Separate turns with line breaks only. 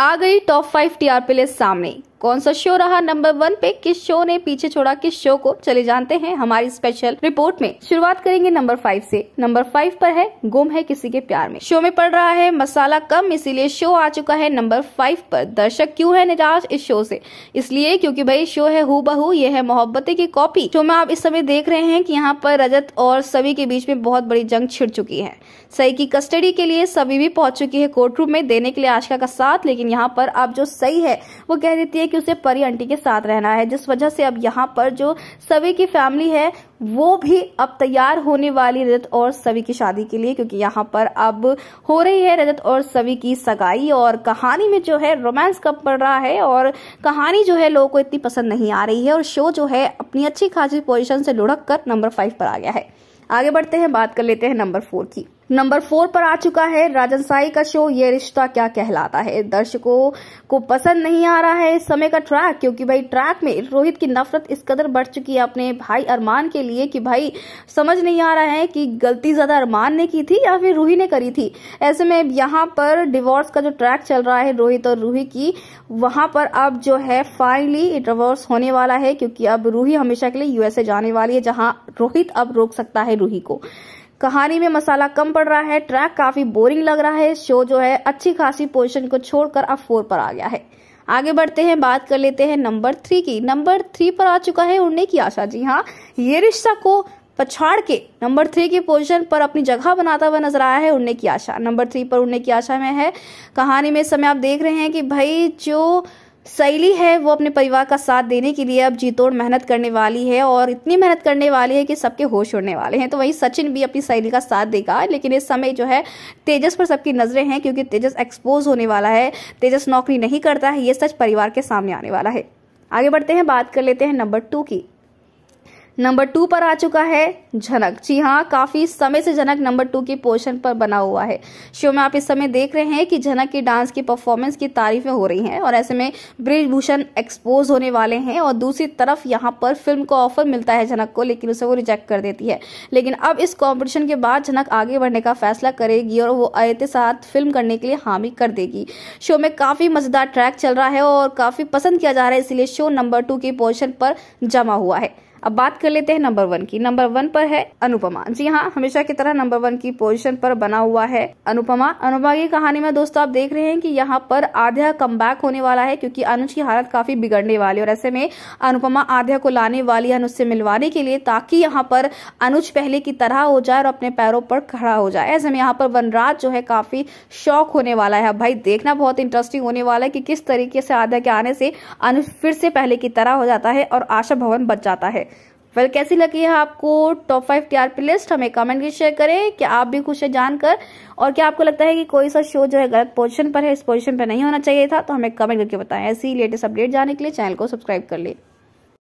आ गई top five TRP list सामने कौन सा शो रहा नंबर वन पे किस शो ने पीछे छोड़ा किस शो को चले जानते हैं हमारी स्पेशल रिपोर्ट में शुरुआत करेंगे नंबर फाइव से नंबर फाइव पर है गुम है किसी के प्यार में शो में पड़ रहा है मसाला कम इसीलिए शो आ चुका है नंबर फाइव पर दर्शक क्यूँ है निराश इस शो से इसलिए क्योंकि भाई शो है हु बहु ये है मोहब्बतें की कॉपी शो में आप इस समय देख रहे हैं कि यहाँ पर रजत और सभी के बीच में बहुत बड़ी जंग छिड़ चुकी है सही की कस्टडी के लिए सभी भी पहुंच चुकी है कोर्ट रूम में देने के लिए आशका का साथ लेकिन यहाँ पर अब जो सही है वो कह देती है कि उसे परी आंटी के साथ रहना है जिस वजह से अब यहाँ पर जो सवी की फैमिली है वो भी अब तैयार होने वाली रजत और सवी की शादी के लिए क्योंकि यहाँ पर अब हो रही है रजत और सवी की सगाई और कहानी में जो है रोमांस कब पड़ रहा है और कहानी जो है लोगों को इतनी पसंद नहीं आ रही है और शो जो है अपनी अच्छी खासी पोजिशन से लुढ़क कर नंबर फाइव पर आ गया है आगे बढ़ते हैं बात कर लेते हैं नंबर फोर की नंबर फोर पर आ चुका है राजन साई का शो ये रिश्ता क्या कहलाता है दर्शकों को पसंद नहीं आ रहा है इस समय का ट्रैक क्योंकि भाई ट्रैक में रोहित की नफरत इस कदर बढ़ चुकी है अपने भाई अरमान के लिए कि भाई समझ नहीं आ रहा है कि गलती ज्यादा अरमान ने की थी या फिर रूही ने करी थी ऐसे में यहाँ पर डिवोर्स का जो ट्रैक चल रहा है रोहित और रूही की वहां पर अब जो है फाइनली डिवोर्स होने वाला है क्योंकि अब रूही हमेशा के लिए यूएसए जाने वाली है जहां रोहित अब रोक सकता है रूही को कहानी में मसाला कम पड़ रहा है ट्रैक काफी बोरिंग लग रहा है शो जो है अच्छी खासी पोजिशन को छोड़कर अब फोर पर आ गया है आगे बढ़ते हैं बात कर लेते हैं नंबर थ्री की नंबर थ्री पर आ चुका है उड़ने की आशा जी हाँ ये रिश्ता को पछाड़ के नंबर थ्री की पोजीशन पर अपनी जगह बनाता हुआ नजर आया है उड़ने की आशा नंबर थ्री पर उड़ने की आशा में है कहानी में इस समय आप देख रहे हैं कि भाई जो सैली है वो अपने परिवार का साथ देने के लिए अब जीतोड़ मेहनत करने वाली है और इतनी मेहनत करने वाली है कि सबके होश उड़ने वाले हैं तो वहीं सचिन भी अपनी सैली का साथ देगा लेकिन इस समय जो है तेजस पर सबकी नज़रें हैं क्योंकि तेजस एक्सपोज होने वाला है तेजस नौकरी नहीं करता है ये सच परिवार के सामने आने वाला है आगे बढ़ते हैं बात कर लेते हैं नंबर टू की नंबर टू पर आ चुका है झनक जी हाँ काफी समय से झनक नंबर टू की पोर्शन पर बना हुआ है शो में आप इस समय देख रहे हैं कि झनक की डांस की परफॉर्मेंस की तारीफें हो रही हैं और ऐसे में ब्रिजभूषण एक्सपोज होने वाले हैं और दूसरी तरफ यहाँ पर फिल्म को ऑफर मिलता है झनक को लेकिन उसे वो रिजेक्ट कर देती है लेकिन अब इस कॉम्पिटिशन के बाद झनक आगे बढ़ने का फैसला करेगी और वो आयते साथ फिल्म करने के लिए हामी कर देगी शो में काफी मजेदार ट्रैक चल रहा है और काफी पसंद किया जा रहा है इसलिए शो नंबर टू की पोर्शन पर जमा हुआ है अब बात कर लेते हैं नंबर वन की नंबर वन पर है अनुपमा जी हाँ हमेशा की तरह नंबर वन की पोजीशन पर बना हुआ है अनुपमा अनुपमा की कहानी में दोस्तों आप देख रहे हैं कि यहाँ पर आध्या कम होने वाला है क्योंकि अनुज की हालत काफी बिगड़ने वाली और ऐसे में अनुपमा आध्या को लाने वाली अनुज से मिलवाने के लिए ताकि यहाँ पर अनुज पहले की तरह हो जाए और अपने पैरों पर खड़ा हो जाए ऐसे में यहाँ पर वनराज जो है काफी शौक होने वाला है भाई देखना बहुत इंटरेस्टिंग होने वाला है कि किस तरीके से आध्या के आने से अनुज फिर से पहले की तरह हो जाता है और आशा भवन बच जाता है वेल well, कैसी लगी है आपको top five T R list हमें कमेंट भी शेयर करें कि आप भी खुश है जानकर और क्या आपको लगता है कि कोई सा शो जो है गलत पोजीशन पर है इस पोजीशन पर नहीं होना चाहिए था तो हमें कमेंट करके बताएं ऐसी लेटेस्ट अपडेट जाने के लिए चैनल को सब्सक्राइब कर लें